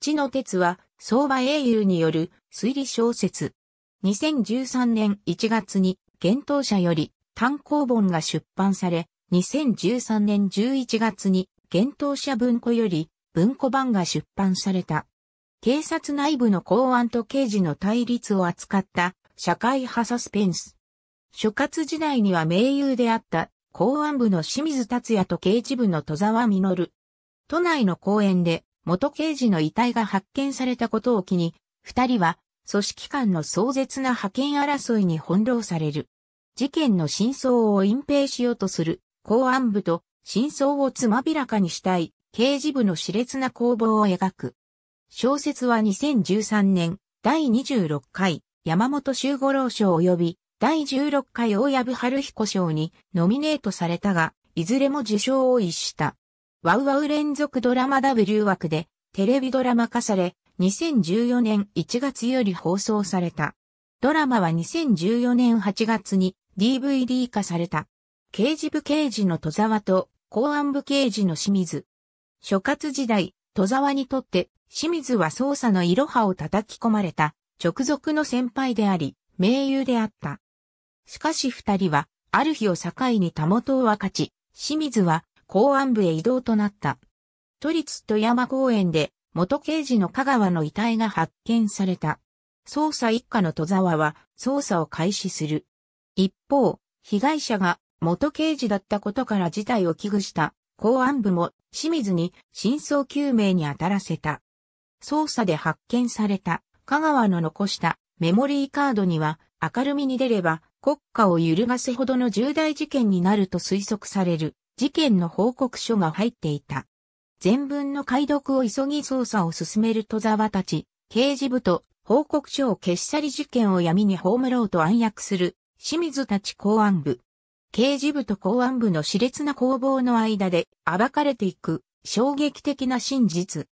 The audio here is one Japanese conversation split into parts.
地の鉄は相場英雄による推理小説。2013年1月に、幻冬者より単行本が出版され、2013年11月に、幻冬者文庫より文庫版が出版された。警察内部の公安と刑事の対立を扱った社会派サスペンス。諸葛時代には名優であった公安部の清水達也と刑事部の戸沢実。都内の公園で元刑事の遺体が発見されたことを機に、二人は組織間の壮絶な派遣争いに翻弄される。事件の真相を隠蔽しようとする公安部と真相をつまびらかにしたい刑事部の熾烈な攻防を描く。小説は2013年第26回山本周五郎賞及び第16回大藪春彦賞にノミネートされたが、いずれも受賞を逸した。ワウワウ連続ドラマ W 枠でテレビドラマ化され、2014年1月より放送された。ドラマは2014年8月に DVD 化された。刑事部刑事の戸沢と公安部刑事の清水。諸葛時代、戸沢にとって清水は捜査のいろはを叩き込まれた直属の先輩であり、盟友であった。しかし二人は、ある日を境にたもとを分かち、清水は公安部へ移動となった。都立富山公園で元刑事の香川の遺体が発見された。捜査一課の戸沢は捜査を開始する。一方、被害者が元刑事だったことから事態を危惧した公安部も清水に真相究明に当たらせた。捜査で発見された香川の残したメモリーカードには明るみに出れば国家を揺るがすほどの重大事件になると推測される事件の報告書が入っていた。全文の解読を急ぎ捜査を進める戸沢たち、刑事部と報告書を消し去り事件を闇に葬ろうと暗躍する清水たち公安部。刑事部と公安部の熾烈な攻防の間で暴かれていく衝撃的な真実。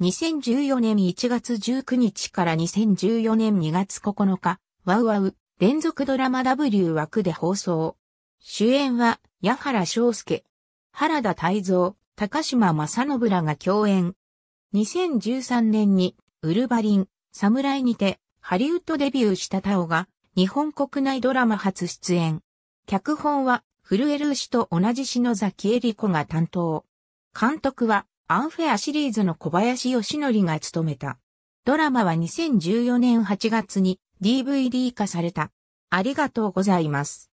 2014年1月19日から2014年2月9日、ワウワウ連続ドラマ W 枠で放送。主演は矢原章介、原田泰造、高島正信らが共演。2013年に、ウルバリン、侍にて、ハリウッドデビューしたタオが、日本国内ドラマ初出演。脚本は、古江ルー氏と同じ篠崎恵里子が担当。監督は、アンフェアシリーズの小林義則が務めた。ドラマは2014年8月に DVD 化された。ありがとうございます。